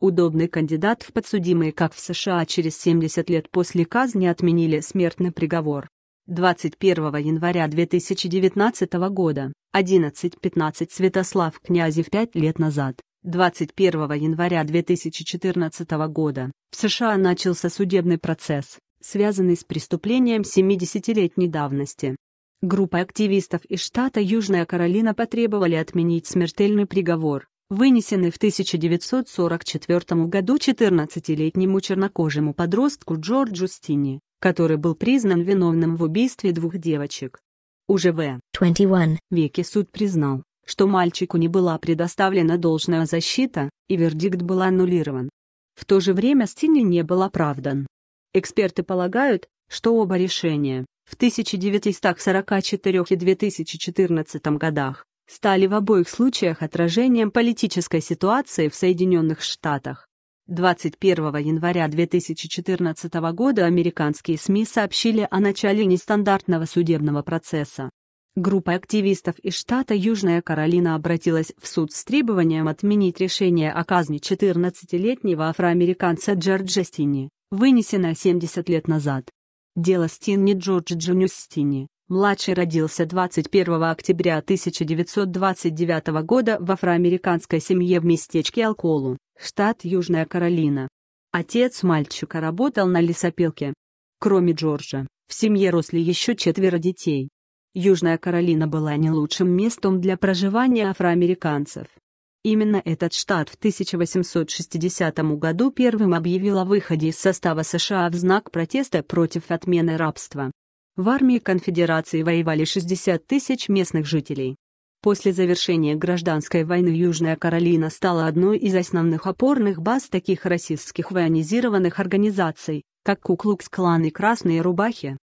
Удобный кандидат в подсудимые, как в США через 70 лет после казни отменили смертный приговор. 21 января 2019 года, 11.15 Святослав Князев 5 лет назад. 21 января 2014 года в США начался судебный процесс, связанный с преступлением 70-летней давности. Группа активистов из штата Южная Каролина потребовали отменить смертельный приговор, вынесенный в 1944 году 14-летнему чернокожему подростку Джорджу Стини, который был признан виновным в убийстве двух девочек. Уже в 21 веке суд признал, что мальчику не была предоставлена должная защита, и вердикт был аннулирован. В то же время Стини не был оправдан. Эксперты полагают, что оба решения в 1944 и 2014 годах стали в обоих случаях отражением политической ситуации в Соединенных Штатах. 21 января 2014 года американские СМИ сообщили о начале нестандартного судебного процесса. Группа активистов из штата Южная Каролина обратилась в суд с требованием отменить решение о казни 14-летнего афроамериканца Джорджа Стини, вынесенное 70 лет назад. Дело Стинни Джорджа Джунюс Стини Младший родился 21 октября 1929 года в афроамериканской семье в местечке Алколу, штат Южная Каролина. Отец мальчика работал на лесопилке. Кроме Джорджа, в семье росли еще четверо детей. Южная Каролина была не лучшим местом для проживания афроамериканцев. Именно этот штат в 1860 году первым объявил о выходе из состава США в знак протеста против отмены рабства. В армии конфедерации воевали 60 тысяч местных жителей. После завершения гражданской войны Южная Каролина стала одной из основных опорных баз таких расистских военизированных организаций, как Куклукс-клан и Красные Рубахи.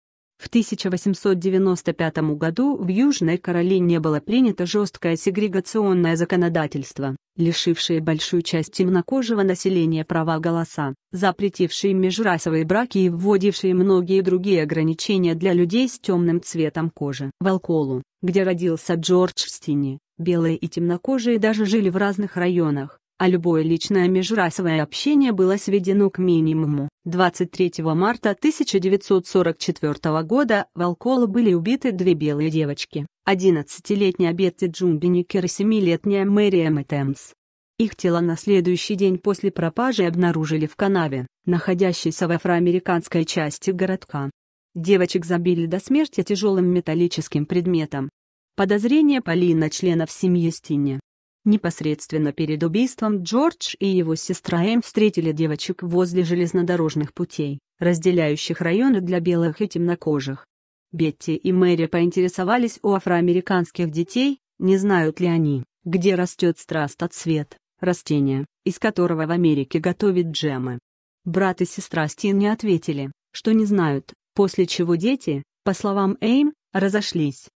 В 1895 году в Южной Каролине было принято жесткое сегрегационное законодательство, лишившее большую часть темнокожего населения права голоса, запретившее межрасовые браки и вводившее многие другие ограничения для людей с темным цветом кожи. В Алколу, где родился Джордж Стини, белые и темнокожие даже жили в разных районах, а любое личное межрасовое общение было сведено к минимуму. 23 марта 1944 года в Алкола были убиты две белые девочки, 11-летняя Бетти Джумбиникер и 7-летняя Мэри Этемс. Их тела на следующий день после пропажи обнаружили в канаве, находящейся в афроамериканской части городка. Девочек забили до смерти тяжелым металлическим предметом. Подозрение Полина членов семьи Стине Непосредственно перед убийством Джордж и его сестра Эм встретили девочек возле железнодорожных путей, разделяющих районы для белых и темнокожих. Бетти и Мэри поинтересовались у афроамериканских детей, не знают ли они, где растет страстоцвет, растение, из которого в Америке готовят джемы. Брат и сестра Стин не ответили, что не знают, после чего дети, по словам Эйм, разошлись.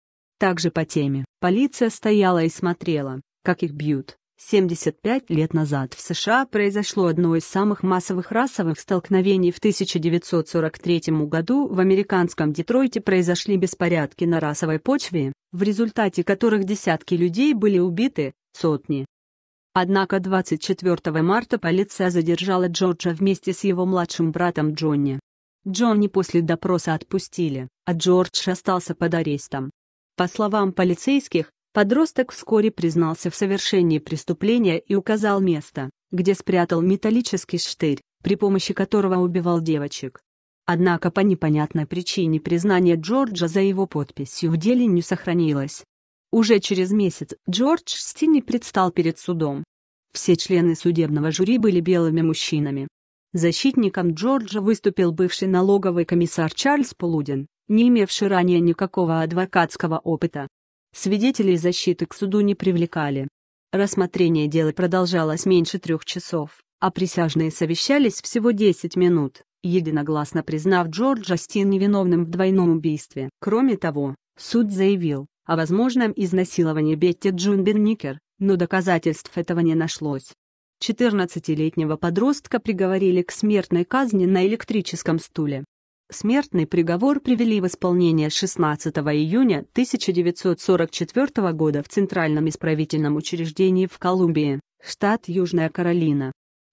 Также по теме, полиция стояла и смотрела, как их бьют. 75 лет назад в США произошло одно из самых массовых расовых столкновений. В 1943 году в американском Детройте произошли беспорядки на расовой почве, в результате которых десятки людей были убиты, сотни. Однако 24 марта полиция задержала Джорджа вместе с его младшим братом Джонни. Джонни после допроса отпустили, а Джордж остался под арестом. По словам полицейских, Подросток вскоре признался в совершении преступления и указал место, где спрятал металлический штырь, при помощи которого убивал девочек. Однако по непонятной причине признание Джорджа за его подписью в деле не сохранилось. Уже через месяц Джордж Стини предстал перед судом. Все члены судебного жюри были белыми мужчинами. Защитником Джорджа выступил бывший налоговый комиссар Чарльз Полудин, не имевший ранее никакого адвокатского опыта, Свидетелей защиты к суду не привлекали. Рассмотрение дела продолжалось меньше трех часов, а присяжные совещались всего 10 минут, единогласно признав Джорджа Стин невиновным в двойном убийстве. Кроме того, суд заявил о возможном изнасиловании Бетти Джун Берникер, но доказательств этого не нашлось. 14-летнего подростка приговорили к смертной казни на электрическом стуле. Смертный приговор привели в исполнение 16 июня 1944 года в Центральном исправительном учреждении в Колумбии, штат Южная Каролина.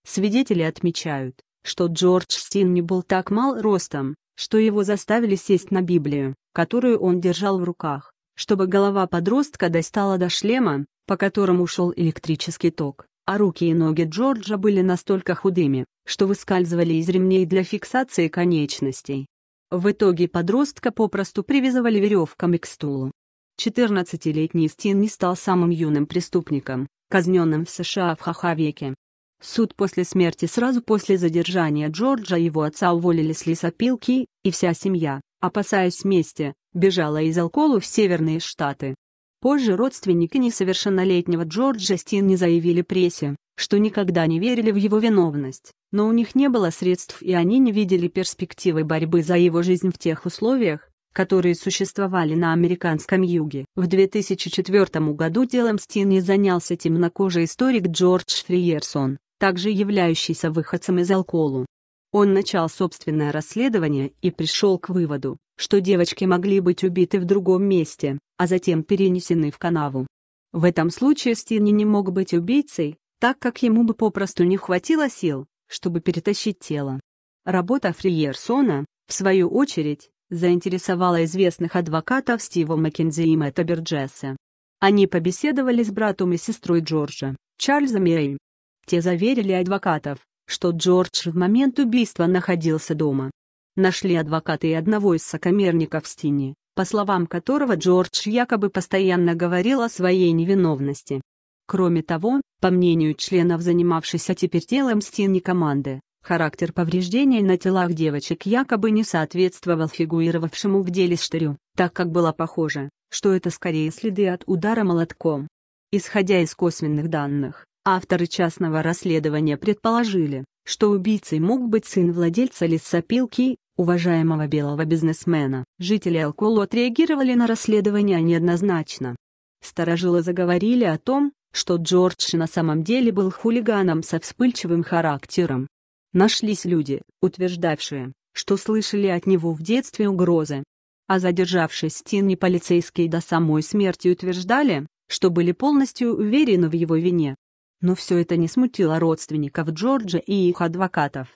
Свидетели отмечают, что Джордж Стин не был так мал ростом, что его заставили сесть на Библию, которую он держал в руках, чтобы голова подростка достала до шлема, по которому шел электрический ток, а руки и ноги Джорджа были настолько худыми, что выскальзывали из ремней для фиксации конечностей. В итоге подростка попросту привязывали веревками к стулу. 14-летний Стин не стал самым юным преступником, казненным в США в Хахавеке. Суд после смерти сразу после задержания Джорджа его отца уволили с лесопилки, и вся семья, опасаясь мести, бежала из Алколу в Северные Штаты. Позже родственники несовершеннолетнего Джорджа Стин не заявили прессе, что никогда не верили в его виновность, но у них не было средств и они не видели перспективы борьбы за его жизнь в тех условиях, которые существовали на американском юге. В 2004 году делом Стини занялся темнокожий историк Джордж Фриерсон, также являющийся выходцем из Алколу. Он начал собственное расследование и пришел к выводу, что девочки могли быть убиты в другом месте, а затем перенесены в канаву. В этом случае Стини не мог быть убийцей, так как ему бы попросту не хватило сил, чтобы перетащить тело. Работа Фриерсона, в свою очередь, заинтересовала известных адвокатов Стива Маккензи и Мэтта Берджесса. Они побеседовали с братом и сестрой Джорджа, Чарльзом и Те заверили адвокатов, что Джордж в момент убийства находился дома. Нашли адвоката и одного из сокамерников Стини, по словам которого Джордж якобы постоянно говорил о своей невиновности. Кроме того, по мнению членов занимавшейся теперь делом стены команды, характер повреждений на телах девочек якобы не соответствовал фигурировавшему в деле штырю, так как было похоже, что это скорее следы от удара молотком. Исходя из косвенных данных, авторы частного расследования предположили, что убийцей мог быть сын владельца лесопилки, уважаемого белого бизнесмена. Жители Алкула отреагировали на расследование неоднозначно. Старожилы заговорили о том, что Джордж на самом деле был хулиганом со вспыльчивым характером. Нашлись люди, утверждавшие, что слышали от него в детстве угрозы. А задержавшие Стинни полицейские до самой смерти утверждали, что были полностью уверены в его вине. Но все это не смутило родственников Джорджа и их адвокатов.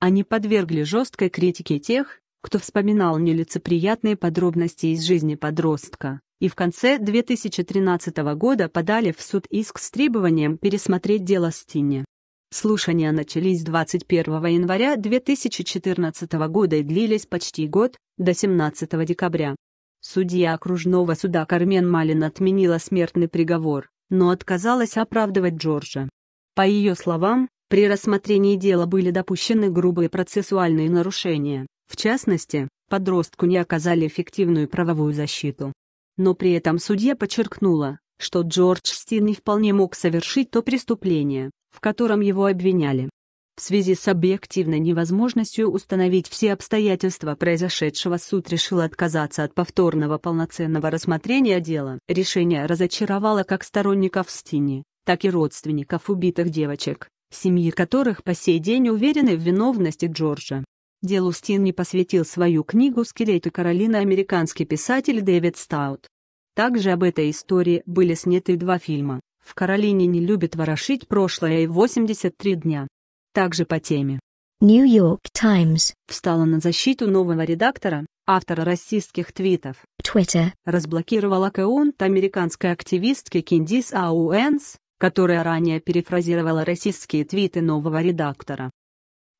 Они подвергли жесткой критике тех, кто вспоминал нелицеприятные подробности из жизни подростка и в конце 2013 года подали в суд иск с требованием пересмотреть дело Стини. Слушания начались 21 января 2014 года и длились почти год, до 17 декабря. Судья окружного суда Кармен Малин отменила смертный приговор, но отказалась оправдывать Джорджа. По ее словам, при рассмотрении дела были допущены грубые процессуальные нарушения, в частности, подростку не оказали эффективную правовую защиту но при этом судья подчеркнула, что Джордж Стин не вполне мог совершить то преступление, в котором его обвиняли. В связи с объективной невозможностью установить все обстоятельства произошедшего, суд решил отказаться от повторного полноценного рассмотрения дела. Решение разочаровало как сторонников Стини, так и родственников убитых девочек, семьи которых по сей день уверены в виновности Джорджа. Делу не посвятил свою книгу «Скелеты Каролины» американский писатель Дэвид Стаут. Также об этой истории были сняты два фильма «В Каролине не любит ворошить прошлое» и «83 дня». Также по теме. New York Times встала на защиту нового редактора, автора расистских твитов. Twitter разблокировал аккаунт американской активистки Киндис Ауэнс, которая ранее перефразировала расистские твиты нового редактора.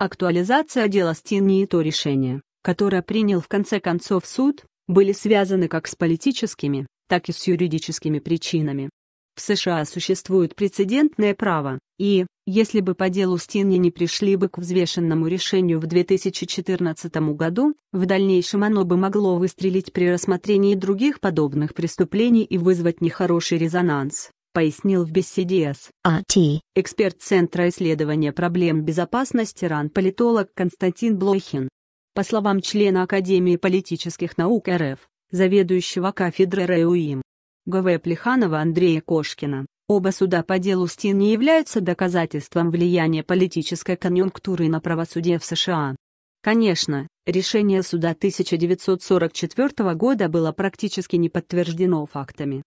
Актуализация дела Стини и то решение, которое принял в конце концов суд, были связаны как с политическими, так и с юридическими причинами. В США существует прецедентное право, и, если бы по делу Стинни не пришли бы к взвешенному решению в 2014 году, в дальнейшем оно бы могло выстрелить при рассмотрении других подобных преступлений и вызвать нехороший резонанс пояснил в беседе с А.Т., эксперт Центра исследования проблем безопасности РАН политолог Константин Блохин. По словам члена Академии политических наук РФ, заведующего кафедрой РЭУИМ, ГВ Плеханова Андрея Кошкина, оба суда по делу СТИН не являются доказательством влияния политической конъюнктуры на правосудие в США. Конечно, решение суда 1944 года было практически не подтверждено фактами.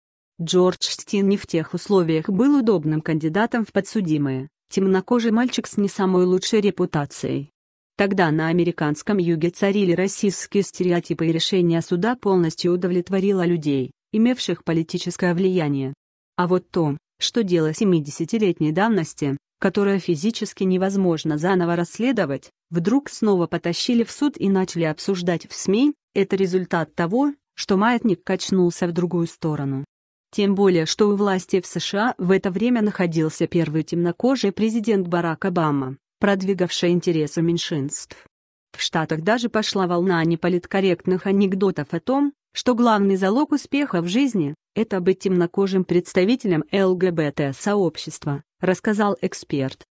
Джордж Стин не в тех условиях был удобным кандидатом в подсудимые, темнокожий мальчик с не самой лучшей репутацией. Тогда на американском юге царили российские стереотипы и решение суда полностью удовлетворило людей, имевших политическое влияние. А вот то, что дело 70-летней давности, которое физически невозможно заново расследовать, вдруг снова потащили в суд и начали обсуждать в СМИ, это результат того, что маятник качнулся в другую сторону. Тем более, что у власти в США в это время находился первый темнокожий президент Барак Обама, продвигавший интересы меньшинств. В Штатах даже пошла волна неполиткорректных анекдотов о том, что главный залог успеха в жизни – это быть темнокожим представителем ЛГБТ-сообщества, рассказал эксперт.